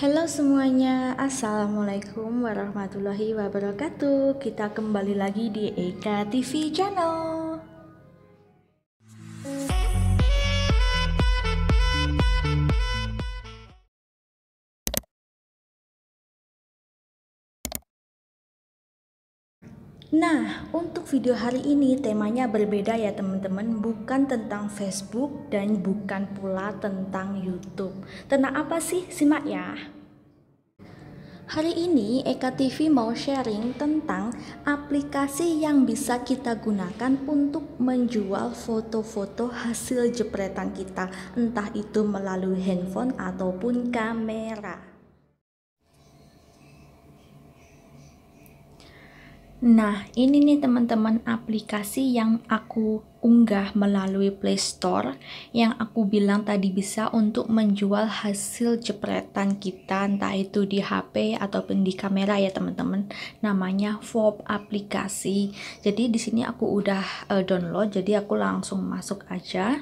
Halo semuanya, Assalamualaikum warahmatullahi wabarakatuh Kita kembali lagi di Eka TV Channel Nah, untuk video hari ini temanya berbeda ya teman-teman, bukan tentang Facebook dan bukan pula tentang YouTube. Tentang apa sih? Simak ya. Hari ini Eka TV mau sharing tentang aplikasi yang bisa kita gunakan untuk menjual foto-foto hasil jepretan kita, entah itu melalui handphone ataupun kamera. Nah, ini nih teman-teman aplikasi yang aku unggah melalui Play Store yang aku bilang tadi bisa untuk menjual hasil jepretan kita entah itu di HP ataupun di kamera ya teman-teman. Namanya Fob aplikasi. Jadi di sini aku udah uh, download jadi aku langsung masuk aja.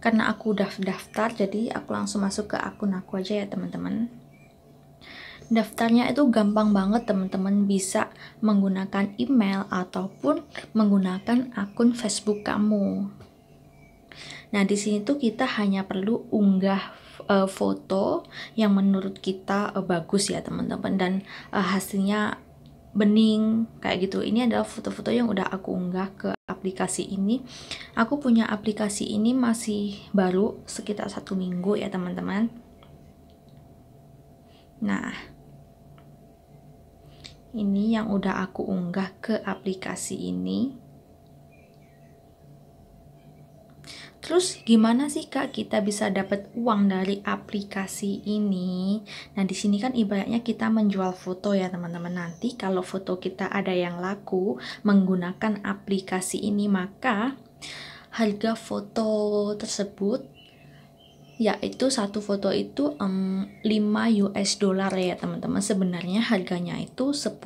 Karena aku udah daftar jadi aku langsung masuk ke akun aku aja ya teman-teman. Daftarnya itu gampang banget teman-teman bisa menggunakan email ataupun menggunakan akun Facebook kamu. Nah, di sini tuh kita hanya perlu unggah uh, foto yang menurut kita uh, bagus ya, teman-teman dan uh, hasilnya bening kayak gitu. Ini adalah foto-foto yang udah aku unggah ke aplikasi ini. Aku punya aplikasi ini masih baru sekitar satu minggu ya, teman-teman. Nah, ini yang udah aku unggah ke aplikasi ini. Terus gimana sih Kak kita bisa dapat uang dari aplikasi ini? Nah, di sini kan ibaratnya kita menjual foto ya, teman-teman. Nanti kalau foto kita ada yang laku menggunakan aplikasi ini, maka harga foto tersebut yaitu satu foto itu um, 5 US dollar ya teman-teman sebenarnya harganya itu 10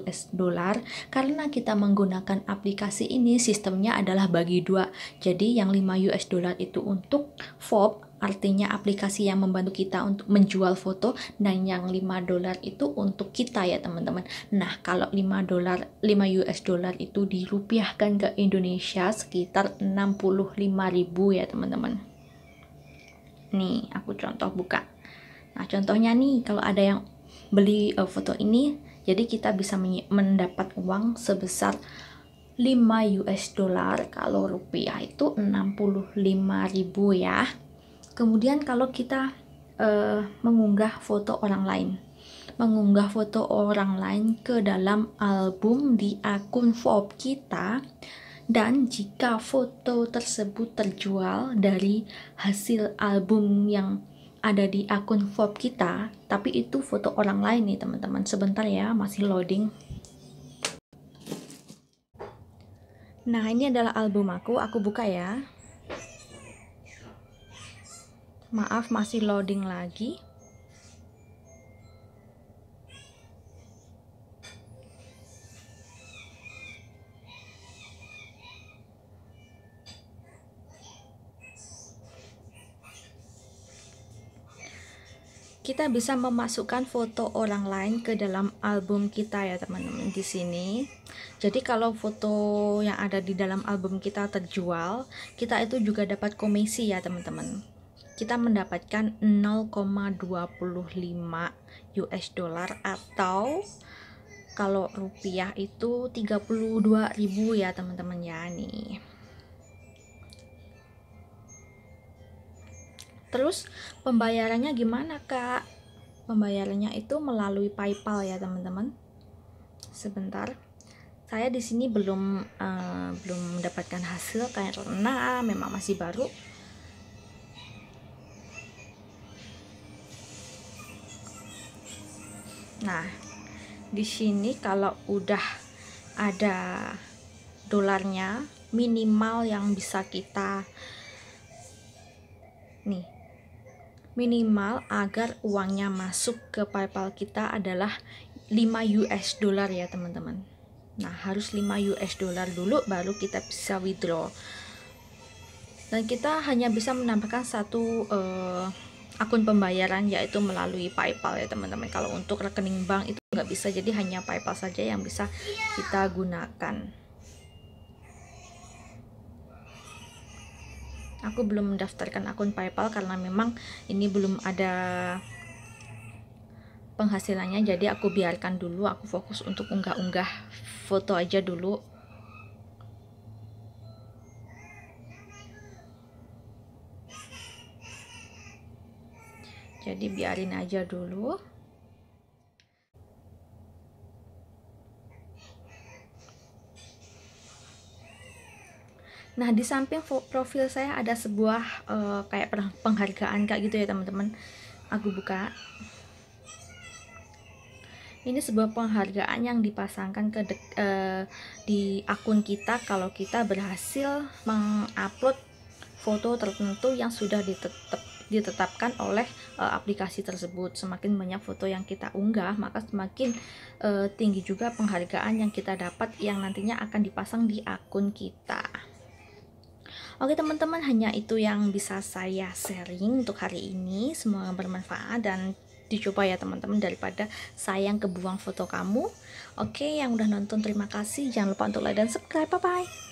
US dollar karena kita menggunakan aplikasi ini sistemnya adalah bagi dua jadi yang 5 US dollar itu untuk FOB artinya aplikasi yang membantu kita untuk menjual foto dan yang 5 dolar itu untuk kita ya teman-teman nah kalau 5 dolar 5 US dollar itu dirupiahkan ke Indonesia sekitar ribu ya teman-teman Nih, aku contoh buka. Nah, contohnya nih, kalau ada yang beli uh, foto ini, jadi kita bisa mendapat uang sebesar 5 US dollar kalau rupiah itu 65.000 ya. Kemudian kalau kita uh, mengunggah foto orang lain, mengunggah foto orang lain ke dalam album di akun Forbes kita, dan jika foto tersebut terjual dari hasil album yang ada di akun Forbes kita, tapi itu foto orang lain nih teman-teman. Sebentar ya, masih loading. Nah, ini adalah album aku. Aku buka ya. Maaf, masih loading lagi. kita bisa memasukkan foto orang lain ke dalam album kita ya teman-teman di sini. Jadi kalau foto yang ada di dalam album kita terjual, kita itu juga dapat komisi ya teman-teman. Kita mendapatkan 0,25 US dollar atau kalau rupiah itu 32.000 ya teman-teman ya nih. Terus pembayarannya gimana kak? Pembayarannya itu melalui PayPal ya teman-teman. Sebentar, saya di sini belum uh, belum mendapatkan hasil karena memang masih baru. Nah, di sini kalau udah ada dolarnya minimal yang bisa kita nih minimal agar uangnya masuk ke PayPal kita adalah 5 US dollar ya teman-teman. Nah, harus 5 US dollar dulu baru kita bisa withdraw. Dan kita hanya bisa menambahkan satu uh, akun pembayaran yaitu melalui PayPal ya teman-teman. Kalau untuk rekening bank itu nggak bisa, jadi hanya PayPal saja yang bisa kita gunakan. aku belum mendaftarkan akun PayPal karena memang ini belum ada penghasilannya jadi aku biarkan dulu aku fokus untuk unggah-unggah foto aja dulu jadi biarin aja dulu Nah, di samping profil saya ada sebuah uh, kayak penghargaan kayak gitu ya, teman-teman. Aku buka. Ini sebuah penghargaan yang dipasangkan ke dek, uh, di akun kita kalau kita berhasil mengupload foto tertentu yang sudah ditetap ditetapkan oleh uh, aplikasi tersebut. Semakin banyak foto yang kita unggah, maka semakin uh, tinggi juga penghargaan yang kita dapat yang nantinya akan dipasang di akun kita. Oke teman-teman, hanya itu yang bisa saya sharing untuk hari ini. Semoga bermanfaat dan dicoba ya teman-teman daripada sayang kebuang foto kamu. Oke, yang udah nonton terima kasih. Jangan lupa untuk like dan subscribe. Bye bye.